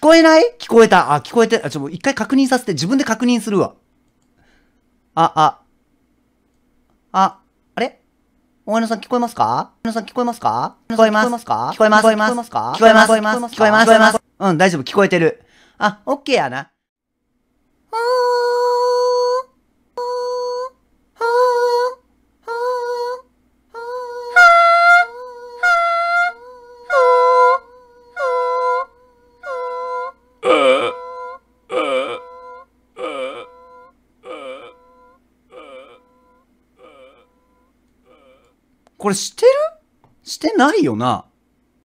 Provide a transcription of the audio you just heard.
聞こえない聞こえた。あ、聞こえて、あ、ちょ、っ一回確認させて、自分で確認するわ。あ、あ、あ、あれお前のさん聞こえますかお前のさん聞こえますか聞こえますか聞こえます聞こえます聞こえます聞こえます聞こえますうん、大丈夫、聞こえてる。あ、オッケーやな。これしてるしてないよな